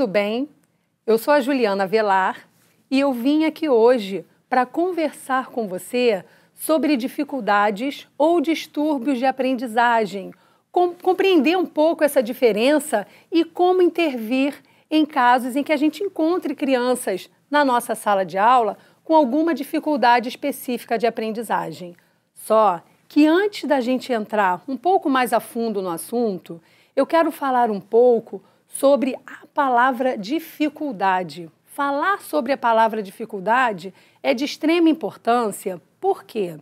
tudo bem? Eu sou a Juliana Velar e eu vim aqui hoje para conversar com você sobre dificuldades ou distúrbios de aprendizagem, compreender um pouco essa diferença e como intervir em casos em que a gente encontre crianças na nossa sala de aula com alguma dificuldade específica de aprendizagem. Só que antes da gente entrar um pouco mais a fundo no assunto, eu quero falar um pouco sobre a palavra dificuldade. Falar sobre a palavra dificuldade é de extrema importância, porque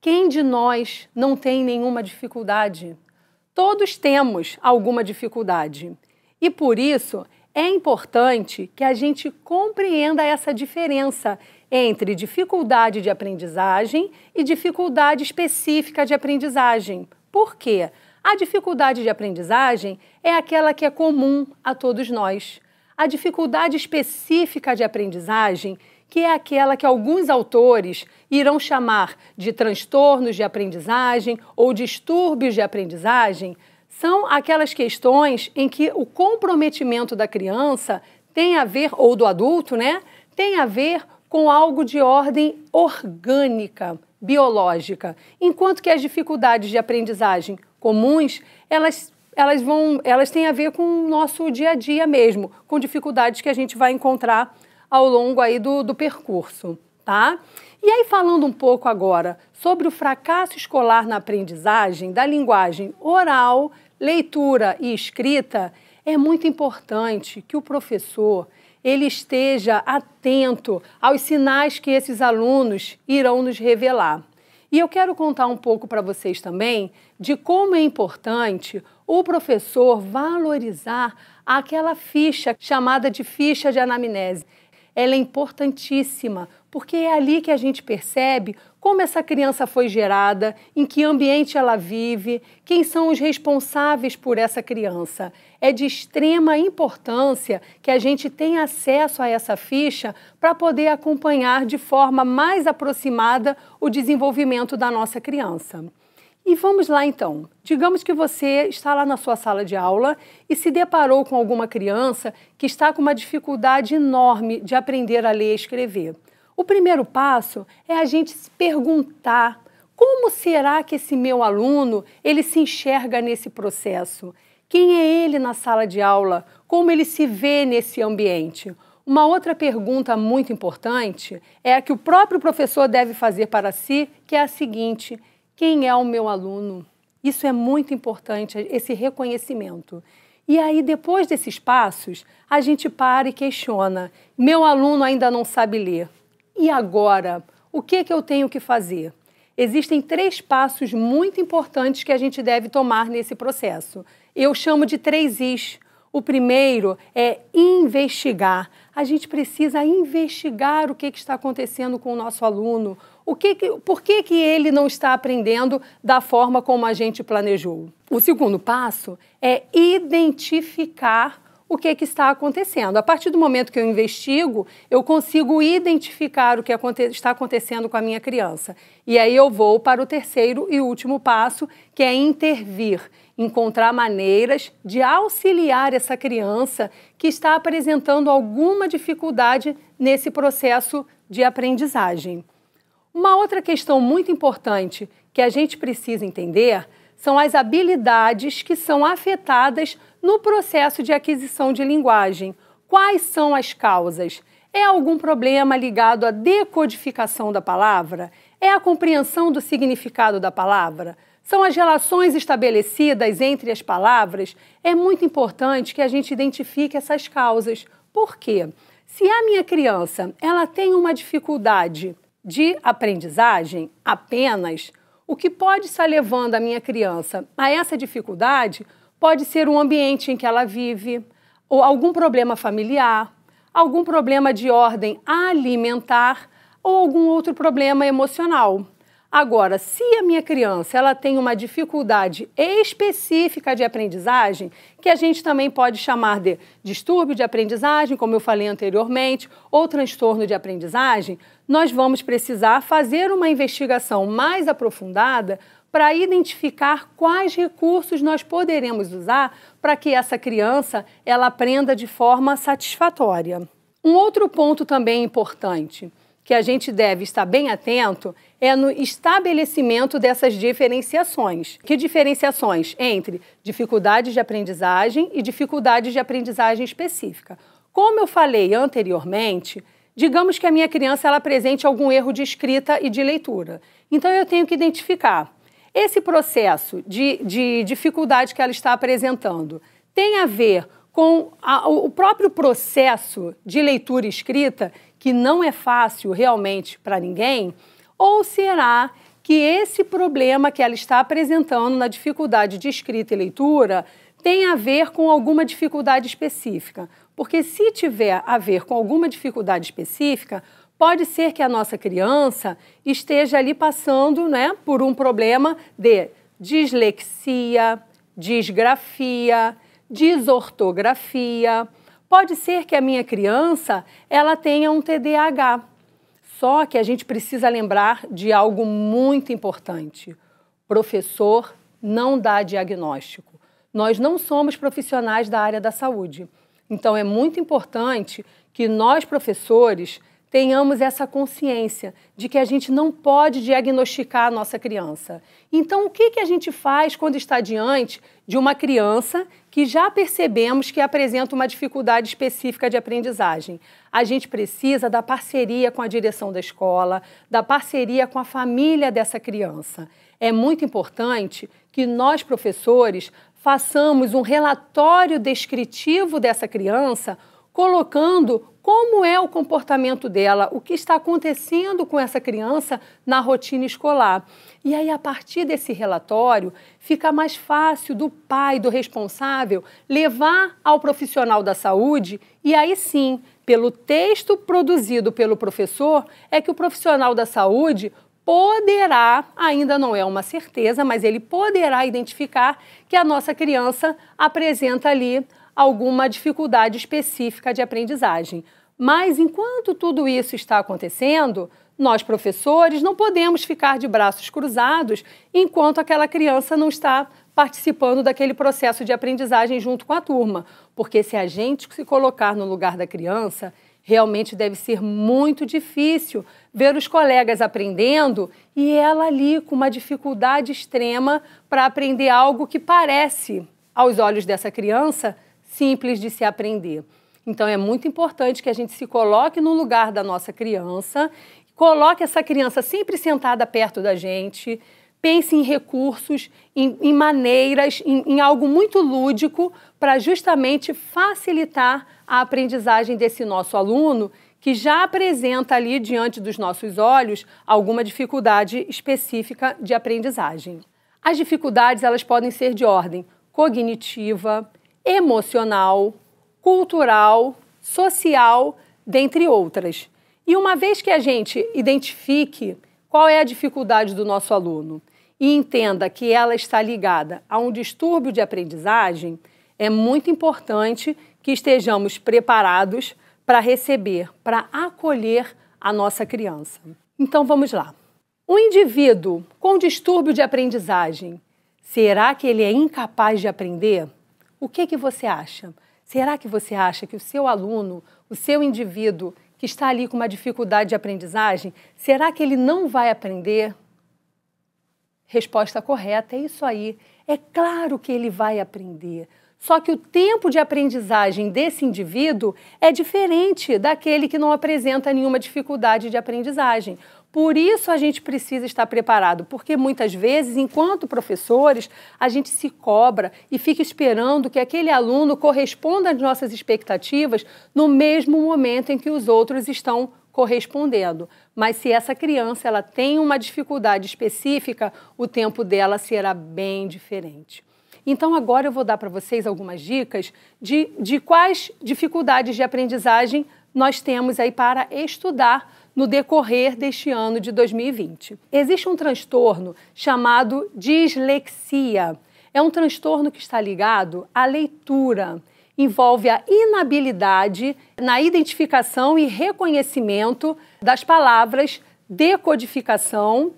quem de nós não tem nenhuma dificuldade? Todos temos alguma dificuldade. E por isso é importante que a gente compreenda essa diferença entre dificuldade de aprendizagem e dificuldade específica de aprendizagem. Por quê? A dificuldade de aprendizagem é aquela que é comum a todos nós. A dificuldade específica de aprendizagem, que é aquela que alguns autores irão chamar de transtornos de aprendizagem ou distúrbios de aprendizagem, são aquelas questões em que o comprometimento da criança tem a ver, ou do adulto, né? Tem a ver com algo de ordem orgânica, biológica, enquanto que as dificuldades de aprendizagem comuns, elas elas vão elas têm a ver com o nosso dia a dia mesmo, com dificuldades que a gente vai encontrar ao longo aí do, do percurso, tá? E aí falando um pouco agora sobre o fracasso escolar na aprendizagem da linguagem oral, leitura e escrita, é muito importante que o professor ele esteja atento aos sinais que esses alunos irão nos revelar. E eu quero contar um pouco para vocês também de como é importante o professor valorizar aquela ficha chamada de ficha de anamnese. Ela é importantíssima, porque é ali que a gente percebe como essa criança foi gerada, em que ambiente ela vive, quem são os responsáveis por essa criança. É de extrema importância que a gente tenha acesso a essa ficha para poder acompanhar de forma mais aproximada o desenvolvimento da nossa criança. E vamos lá então. Digamos que você está lá na sua sala de aula e se deparou com alguma criança que está com uma dificuldade enorme de aprender a ler e escrever. O primeiro passo é a gente se perguntar como será que esse meu aluno ele se enxerga nesse processo? Quem é ele na sala de aula? Como ele se vê nesse ambiente? Uma outra pergunta muito importante é a que o próprio professor deve fazer para si, que é a seguinte: quem é o meu aluno? Isso é muito importante, esse reconhecimento. E aí, depois desses passos, a gente para e questiona: meu aluno ainda não sabe ler. E agora? O que, que eu tenho que fazer? Existem três passos muito importantes que a gente deve tomar nesse processo. Eu chamo de três Is. O primeiro é investigar. A gente precisa investigar o que, que está acontecendo com o nosso aluno, o que, que por que, que ele não está aprendendo da forma como a gente planejou. O segundo passo é identificar o que, é que está acontecendo. A partir do momento que eu investigo, eu consigo identificar o que está acontecendo com a minha criança. E aí eu vou para o terceiro e último passo, que é intervir encontrar maneiras de auxiliar essa criança que está apresentando alguma dificuldade nesse processo de aprendizagem. Uma outra questão muito importante que a gente precisa entender são as habilidades que são afetadas no processo de aquisição de linguagem. Quais são as causas? É algum problema ligado à decodificação da palavra? É a compreensão do significado da palavra? São as relações estabelecidas entre as palavras? É muito importante que a gente identifique essas causas. Por quê? Se a minha criança ela tem uma dificuldade de aprendizagem apenas, o que pode estar levando a minha criança a essa dificuldade pode ser o um ambiente em que ela vive, ou algum problema familiar, algum problema de ordem alimentar ou algum outro problema emocional. Agora, se a minha criança ela tem uma dificuldade específica de aprendizagem, que a gente também pode chamar de distúrbio de aprendizagem, como eu falei anteriormente, ou transtorno de aprendizagem, nós vamos precisar fazer uma investigação mais aprofundada para identificar quais recursos nós poderemos usar para que essa criança ela aprenda de forma satisfatória. Um outro ponto também importante que a gente deve estar bem atento é no estabelecimento dessas diferenciações. Que diferenciações? Entre dificuldades de aprendizagem e dificuldades de aprendizagem específica. Como eu falei anteriormente, digamos que a minha criança ela apresente algum erro de escrita e de leitura. Então eu tenho que identificar esse processo de, de dificuldade que ela está apresentando tem a ver com a, o próprio processo de leitura e escrita, que não é fácil realmente para ninguém, ou será que esse problema que ela está apresentando na dificuldade de escrita e leitura tem a ver com alguma dificuldade específica? Porque se tiver a ver com alguma dificuldade específica, pode ser que a nossa criança esteja ali passando né, por um problema de dislexia, disgrafia, desortografia. Pode ser que a minha criança ela tenha um TDAH. Só que a gente precisa lembrar de algo muito importante: professor não dá diagnóstico. Nós não somos profissionais da área da saúde. Então, é muito importante que nós, professores, tenhamos essa consciência de que a gente não pode diagnosticar a nossa criança. Então, o que, que a gente faz quando está diante de uma criança que já percebemos que apresenta uma dificuldade específica de aprendizagem? A gente precisa da parceria com a direção da escola, da parceria com a família dessa criança. É muito importante que nós, professores, façamos um relatório descritivo dessa criança colocando como é o comportamento dela, o que está acontecendo com essa criança na rotina escolar. E aí, a partir desse relatório, fica mais fácil do pai, do responsável, levar ao profissional da saúde e aí sim, pelo texto produzido pelo professor, é que o profissional da saúde poderá, ainda não é uma certeza, mas ele poderá identificar que a nossa criança apresenta ali alguma dificuldade específica de aprendizagem. Mas enquanto tudo isso está acontecendo, nós professores não podemos ficar de braços cruzados enquanto aquela criança não está participando daquele processo de aprendizagem junto com a turma, porque se a gente se colocar no lugar da criança, realmente deve ser muito difícil ver os colegas aprendendo e ela ali com uma dificuldade extrema para aprender algo que parece, aos olhos dessa criança, simples de se aprender. Então é muito importante que a gente se coloque no lugar da nossa criança, coloque essa criança sempre sentada perto da gente, pense em recursos, em, em maneiras, em, em, algo muito lúdico para justamente facilitar a aprendizagem desse nosso aluno que já apresenta ali diante dos nossos olhos alguma dificuldade específica de aprendizagem. As dificuldades elas podem ser de ordem cognitiva, emocional, cultural, social, dentre outras. E uma vez que a gente identifique qual é a dificuldade do nosso aluno e entenda que ela está ligada a um distúrbio de aprendizagem, é muito importante que estejamos preparados para receber, para acolher a nossa criança. Então vamos lá. O indivíduo com distúrbio de aprendizagem, será que ele é incapaz de aprender? O que, que você acha? Será que você acha que o seu aluno, o seu indivíduo que está ali com uma dificuldade de aprendizagem, será que ele não vai aprender? Resposta correta é isso aí. É claro que ele vai aprender. Só que o tempo de aprendizagem desse indivíduo é diferente daquele que não apresenta nenhuma dificuldade de aprendizagem. Por isso a gente precisa estar preparado, porque muitas vezes, enquanto professores, a gente se cobra e fica esperando que aquele aluno corresponda às nossas expectativas no mesmo momento em que os outros estão correspondendo. Mas se essa criança ela tem uma dificuldade específica, o tempo dela será bem diferente. Então, agora eu vou dar para vocês algumas dicas de, de quais dificuldades de aprendizagem nós temos aí para estudar no decorrer deste ano de 2020. Existe um transtorno chamado dislexia. É um transtorno que está ligado à leitura. Envolve a inabilidade na identificação e reconhecimento das palavras decodificação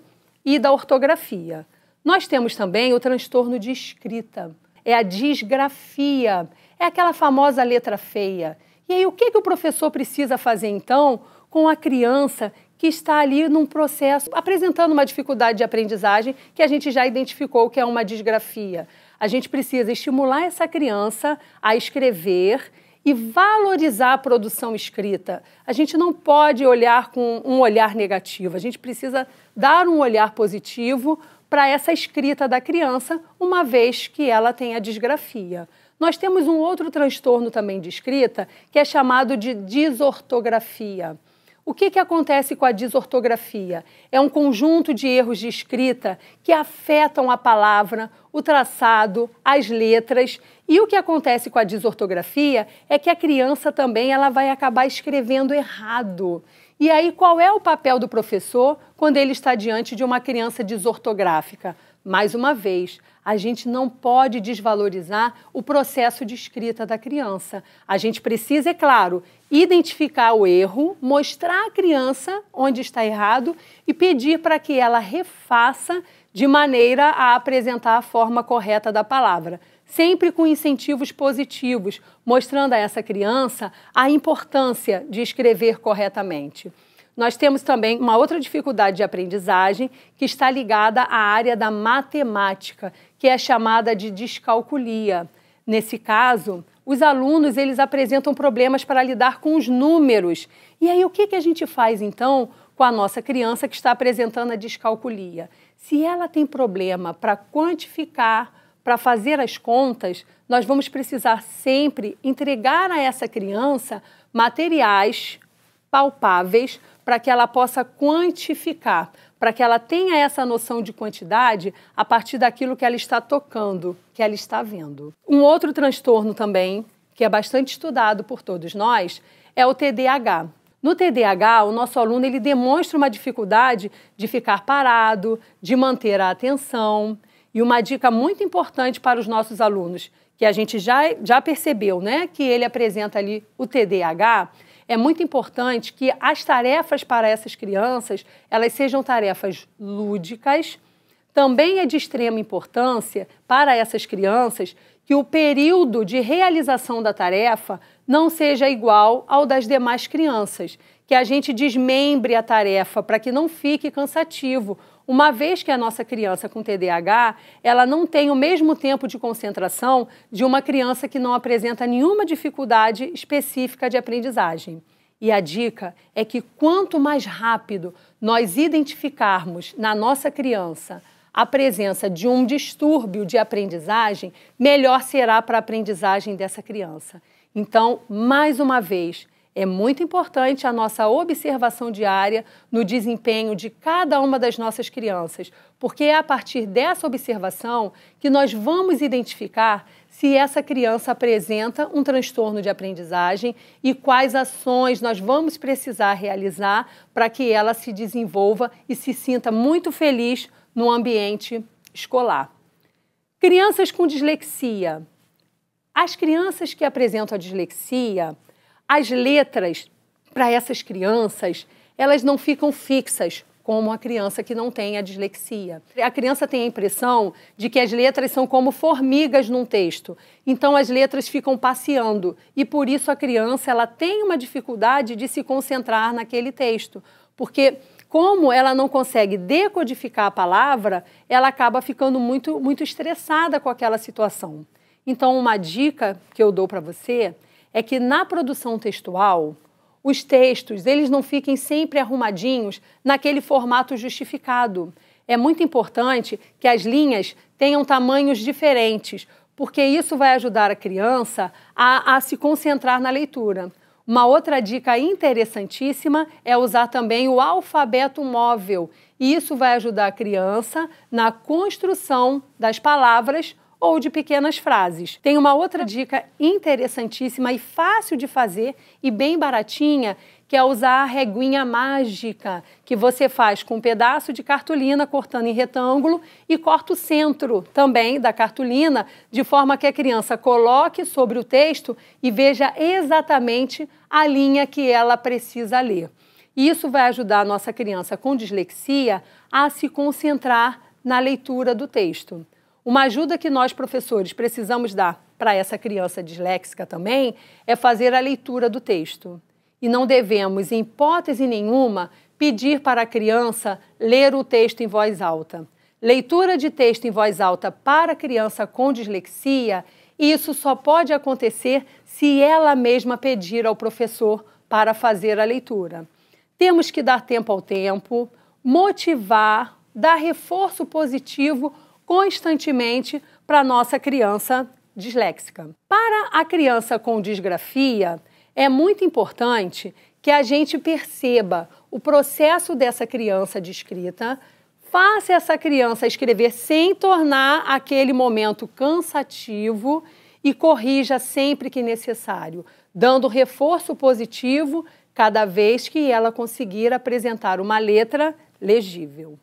e da ortografia. Nós temos também o transtorno de escrita, é a disgrafia, é aquela famosa letra feia. E aí, o que, que o professor precisa fazer então com a criança que está ali num processo apresentando uma dificuldade de aprendizagem que a gente já identificou que é uma disgrafia? A gente precisa estimular essa criança a escrever e valorizar a produção escrita. A gente não pode olhar com um olhar negativo, a gente precisa dar um olhar positivo para essa escrita da criança, uma vez que ela tem a disgrafia. Nós temos um outro transtorno também de escrita, que é chamado de desortografia. O que, que acontece com a desortografia? É um conjunto de erros de escrita que afetam a palavra, o traçado, as letras. E o que acontece com a desortografia é que a criança também ela vai acabar escrevendo errado. E aí, qual é o papel do professor quando ele está diante de uma criança desortográfica? Mais uma vez, a gente não pode desvalorizar o processo de escrita da criança. A gente precisa, é claro, identificar o erro, mostrar à criança onde está errado e pedir para que ela refaça de maneira a apresentar a forma correta da palavra sempre com incentivos positivos, mostrando a essa criança a importância de escrever corretamente. Nós temos também uma outra dificuldade de aprendizagem que está ligada à área da matemática, que é chamada de descalculia. Nesse caso, os alunos eles apresentam problemas para lidar com os números. E aí o que, que a gente faz então com a nossa criança que está apresentando a descalculia? Se ela tem problema para quantificar para fazer as contas, nós vamos precisar sempre entregar a essa criança materiais palpáveis para que ela possa quantificar, para que ela tenha essa noção de quantidade a partir daquilo que ela está tocando, que ela está vendo. Um outro transtorno também, que é bastante estudado por todos nós, é o TDAH. No TDAH, o nosso aluno ele demonstra uma dificuldade de ficar parado, de manter a atenção, e uma dica muito importante para os nossos alunos, que a gente já, já percebeu, né, que ele apresenta ali o TDAH, é muito importante que as tarefas para essas crianças, elas sejam tarefas lúdicas. Também é de extrema importância para essas crianças que o período de realização da tarefa não seja igual ao das demais crianças, que a gente desmembre a tarefa para que não fique cansativo uma vez que a nossa criança com TDAH, ela não tem o mesmo tempo de concentração de uma criança que não apresenta nenhuma dificuldade específica de aprendizagem. E a dica é que quanto mais rápido nós identificarmos na nossa criança a presença de um distúrbio de aprendizagem, melhor será para a aprendizagem dessa criança. Então, mais uma vez, é muito importante a nossa observação diária no desempenho de cada uma das nossas crianças, porque é a partir dessa observação que nós vamos identificar se essa criança apresenta um transtorno de aprendizagem e quais ações nós vamos precisar realizar para que ela se desenvolva e se sinta muito feliz no ambiente escolar. Crianças com dislexia. As crianças que apresentam a dislexia, as letras para essas crianças, elas não ficam fixas como a criança que não tem a dislexia. A criança tem a impressão de que as letras são como formigas num texto. Então as letras ficam passeando e por isso a criança ela tem uma dificuldade de se concentrar naquele texto, porque como ela não consegue decodificar a palavra, ela acaba ficando muito muito estressada com aquela situação. Então uma dica que eu dou para você é que na produção textual, os textos, eles não fiquem sempre arrumadinhos naquele formato justificado. É muito importante que as linhas tenham tamanhos diferentes, porque isso vai ajudar a criança a, a se concentrar na leitura. Uma outra dica interessantíssima é usar também o alfabeto móvel. E isso vai ajudar a criança na construção das palavras ou de pequenas frases. Tem uma outra dica interessantíssima e fácil de fazer e bem baratinha, que é usar a reguinha mágica, que você faz com um pedaço de cartolina cortando em retângulo e corta o centro também da cartolina, de forma que a criança coloque sobre o texto e veja exatamente a linha que ela precisa ler. isso vai ajudar a nossa criança com dislexia a se concentrar na leitura do texto. Uma ajuda que nós, professores, precisamos dar para essa criança disléxica também é fazer a leitura do texto. E não devemos, em hipótese nenhuma, pedir para a criança ler o texto em voz alta. Leitura de texto em voz alta para criança com dislexia, isso só pode acontecer se ela mesma pedir ao professor para fazer a leitura. Temos que dar tempo ao tempo, motivar, dar reforço positivo constantemente para nossa criança disléxica. Para a criança com disgrafia, é muito importante que a gente perceba o processo dessa criança de escrita, faça essa criança escrever sem tornar aquele momento cansativo e corrija sempre que necessário, dando reforço positivo cada vez que ela conseguir apresentar uma letra legível.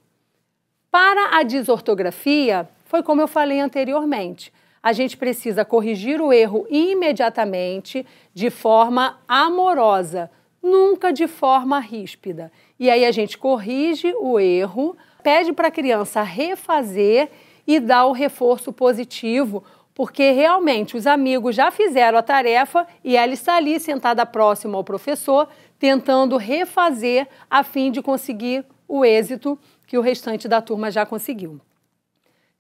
Para a desortografia, foi como eu falei anteriormente. A gente precisa corrigir o erro imediatamente, de forma amorosa, nunca de forma ríspida. E aí a gente corrige o erro, pede para a criança refazer e dá o reforço positivo, porque realmente os amigos já fizeram a tarefa e ela está ali sentada próxima ao professor, tentando refazer a fim de conseguir o êxito que o restante da turma já conseguiu.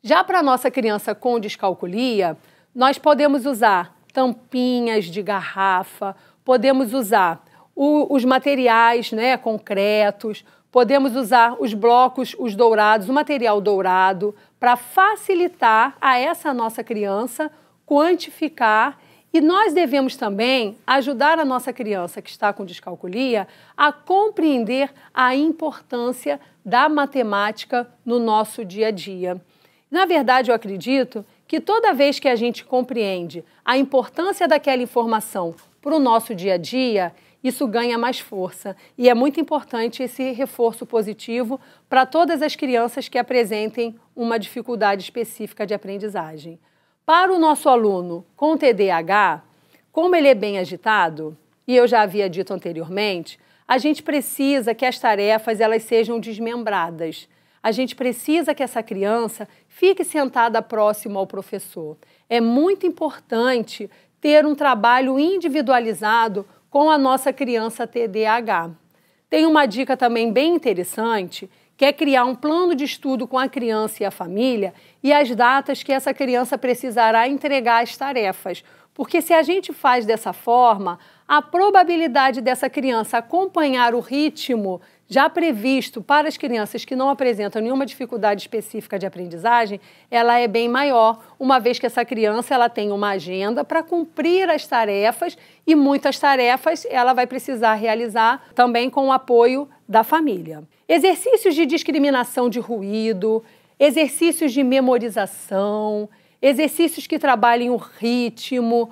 Já para nossa criança com descalculia, nós podemos usar tampinhas de garrafa, podemos usar o, os materiais né, concretos, podemos usar os blocos, os dourados, o material dourado, para facilitar a essa nossa criança quantificar e nós devemos também ajudar a nossa criança que está com descalculia a compreender a importância da matemática no nosso dia a dia. Na verdade, eu acredito que toda vez que a gente compreende a importância daquela informação para o nosso dia a dia, isso ganha mais força. E é muito importante esse reforço positivo para todas as crianças que apresentem uma dificuldade específica de aprendizagem. Para o nosso aluno com TDAH, como ele é bem agitado, e eu já havia dito anteriormente, a gente precisa que as tarefas elas sejam desmembradas. A gente precisa que essa criança fique sentada próximo ao professor. É muito importante ter um trabalho individualizado com a nossa criança TDAH. Tem uma dica também bem interessante quer criar um plano de estudo com a criança e a família e as datas que essa criança precisará entregar as tarefas. Porque se a gente faz dessa forma, a probabilidade dessa criança acompanhar o ritmo já previsto para as crianças que não apresentam nenhuma dificuldade específica de aprendizagem, ela é bem maior, uma vez que essa criança ela tem uma agenda para cumprir as tarefas e muitas tarefas ela vai precisar realizar também com o apoio da família. Exercícios de discriminação de ruído, exercícios de memorização, exercícios que trabalhem o ritmo,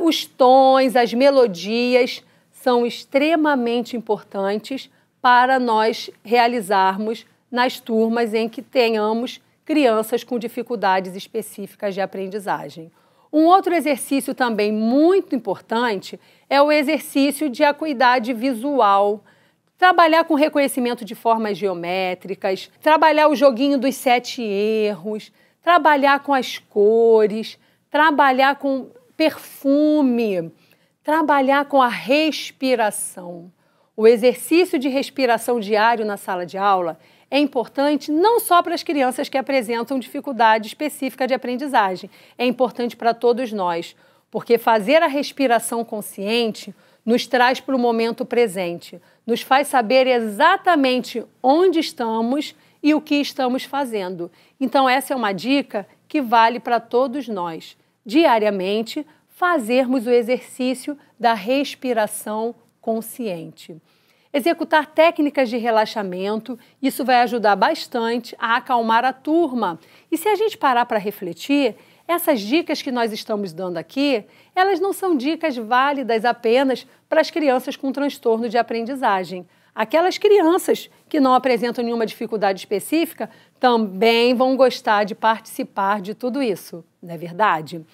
os tons, as melodias, são extremamente importantes para nós realizarmos nas turmas em que tenhamos crianças com dificuldades específicas de aprendizagem. Um outro exercício também muito importante é o exercício de acuidade visual trabalhar com reconhecimento de formas geométricas, trabalhar o joguinho dos sete erros, trabalhar com as cores, trabalhar com perfume, trabalhar com a respiração. O exercício de respiração diário na sala de aula é importante não só para as crianças que apresentam dificuldade específica de aprendizagem, é importante para todos nós, porque fazer a respiração consciente nos traz para o momento presente, nos faz saber exatamente onde estamos e o que estamos fazendo. Então, essa é uma dica que vale para todos nós. Diariamente, fazermos o exercício da respiração consciente. Executar técnicas de relaxamento, isso vai ajudar bastante a acalmar a turma. E se a gente parar para refletir, essas dicas que nós estamos dando aqui, elas não são dicas válidas apenas para as crianças com transtorno de aprendizagem. Aquelas crianças que não apresentam nenhuma dificuldade específica também vão gostar de participar de tudo isso, não é verdade?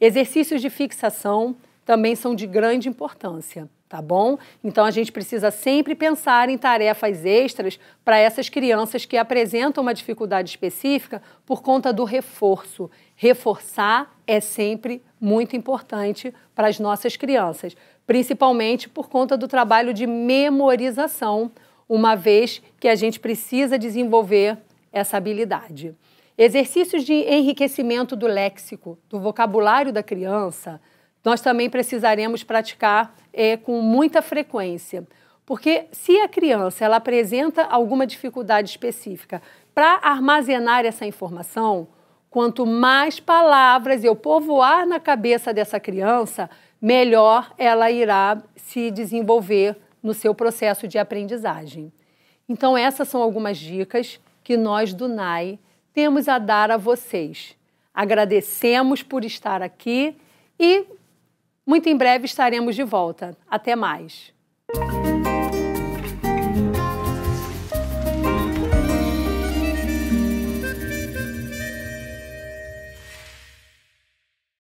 Exercícios de fixação também são de grande importância tá bom? Então a gente precisa sempre pensar em tarefas extras para essas crianças que apresentam uma dificuldade específica por conta do reforço. Reforçar é sempre muito importante para as nossas crianças, principalmente por conta do trabalho de memorização, uma vez que a gente precisa desenvolver essa habilidade. Exercícios de enriquecimento do léxico, do vocabulário da criança, nós também precisaremos praticar é, com muita frequência. Porque se a criança ela apresenta alguma dificuldade específica para armazenar essa informação, quanto mais palavras eu povoar na cabeça dessa criança, melhor ela irá se desenvolver no seu processo de aprendizagem. Então, essas são algumas dicas que nós do NAI temos a dar a vocês. Agradecemos por estar aqui e muito em breve estaremos de volta. Até mais.